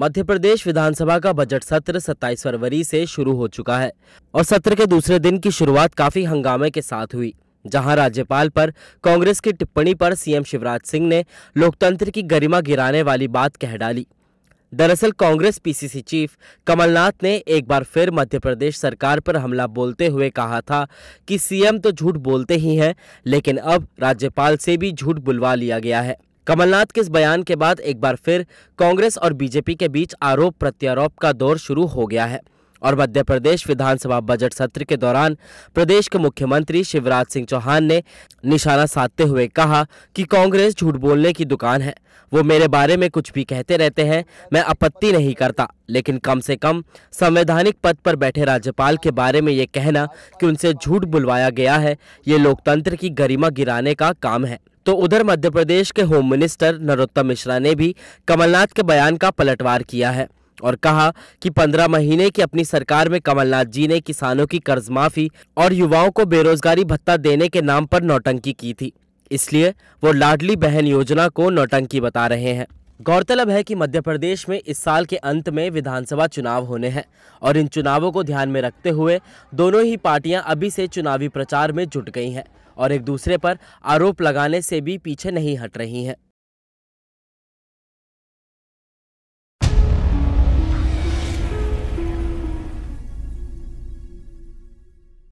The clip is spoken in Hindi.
मध्य प्रदेश विधानसभा का बजट सत्र 27 फरवरी से शुरू हो चुका है और सत्र के दूसरे दिन की शुरुआत काफी हंगामे के साथ हुई जहां राज्यपाल पर कांग्रेस की टिप्पणी पर सीएम शिवराज सिंह ने लोकतंत्र की गरिमा गिराने वाली बात कह डाली दरअसल कांग्रेस पीसीसी चीफ कमलनाथ ने एक बार फिर मध्य प्रदेश सरकार पर हमला बोलते हुए कहा था कि सीएम तो झूठ बोलते ही हैं लेकिन अब राज्यपाल से भी झूठ बुलवा लिया गया है कमलनाथ के इस बयान के बाद एक बार फिर कांग्रेस और बीजेपी के बीच आरोप प्रत्यारोप का दौर शुरू हो गया है और मध्य प्रदेश विधानसभा बजट सत्र के दौरान प्रदेश के मुख्यमंत्री शिवराज सिंह चौहान ने निशाना साधते हुए कहा कि कांग्रेस झूठ बोलने की दुकान है वो मेरे बारे में कुछ भी कहते रहते हैं मैं आपत्ति नहीं करता लेकिन कम से कम संवैधानिक पद पर बैठे राज्यपाल के बारे में ये कहना कि उनसे झूठ बुलवाया गया है ये लोकतंत्र की गरिमा गिराने का काम है तो उधर मध्य प्रदेश के होम मिनिस्टर नरोत्तम मिश्रा ने भी कमलनाथ के बयान का पलटवार किया है और कहा कि पंद्रह महीने की अपनी सरकार में कमलनाथ जी ने किसानों की कर्ज माफी और युवाओं को बेरोजगारी भत्ता देने के नाम पर नौटंकी की थी इसलिए वो लाडली बहन योजना को नौटंकी बता रहे हैं गौरतलब है कि मध्य प्रदेश में इस साल के अंत में विधानसभा चुनाव होने हैं और इन चुनावों को ध्यान में रखते हुए दोनों ही पार्टियां अभी से चुनावी प्रचार में जुट गई हैं और एक दूसरे पर आरोप लगाने से भी पीछे नहीं हट रही हैं